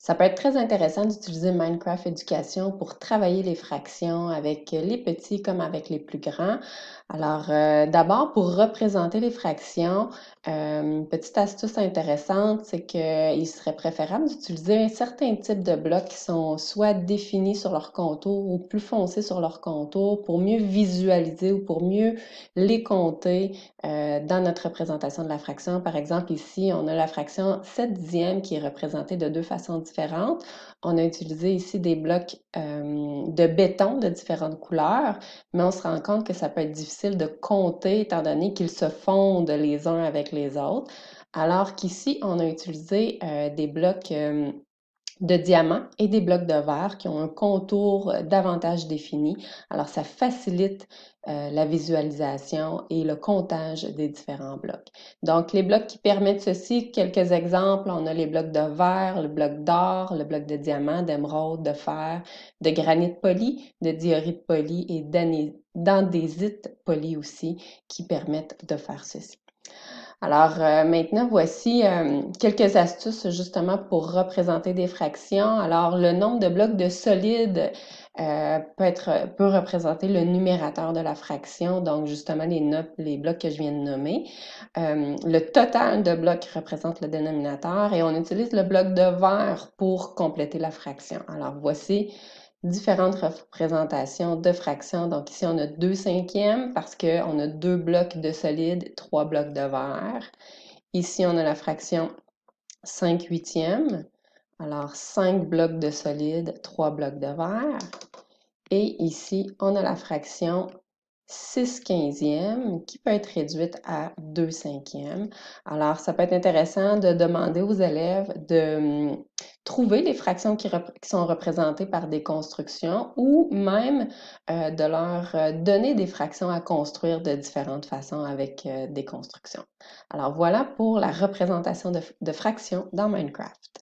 Ça peut être très intéressant d'utiliser Minecraft Éducation pour travailler les fractions avec les petits comme avec les plus grands. Alors, euh, d'abord, pour représenter les fractions, une euh, petite astuce intéressante, c'est qu'il serait préférable d'utiliser un certain type de blocs qui sont soit définis sur leur contour ou plus foncés sur leur contour pour mieux visualiser ou pour mieux les compter euh, dans notre représentation de la fraction. Par exemple, ici, on a la fraction 7 dixièmes qui est représentée de deux façons on a utilisé ici des blocs de béton de différentes couleurs, mais on se rend compte que ça peut être difficile de compter étant donné qu'ils se fondent les uns avec les autres. Alors qu'ici, on a utilisé des blocs de diamants et des blocs de verre qui ont un contour euh, davantage défini. Alors, ça facilite euh, la visualisation et le comptage des différents blocs. Donc, les blocs qui permettent ceci, quelques exemples, on a les blocs de verre, le bloc d'or, le bloc de diamant, d'émeraude, de fer, de granit poli, de diorite poli et d'andésite poli aussi qui permettent de faire ceci. Alors euh, maintenant, voici euh, quelques astuces justement pour représenter des fractions. Alors le nombre de blocs de solide euh, peut représenter le numérateur de la fraction, donc justement les, les blocs que je viens de nommer. le total de blocs représente le dénominateur et on utilise le bloc de verre pour compléter la fraction. Alors voici différentes représentations de fractions. Donc ici, on a deux cinquièmes parce qu'on a deux blocs de solide, trois blocs de verre. Ici, on a la fraction 5 huitièmes. Alors, 5 blocs de solide, 3 blocs de verre. Et ici, on a la fraction 6 quinzièmes qui peut être réduite à 2 cinquièmes. Alors, ça peut être intéressant de demander aux élèves de hum, trouver les fractions qui, sont représentées par des constructions ou même euh, de leur euh, donner des fractions à construire de différentes façons avec euh, des constructions. Alors voilà pour la représentation de fractions dans Minecraft.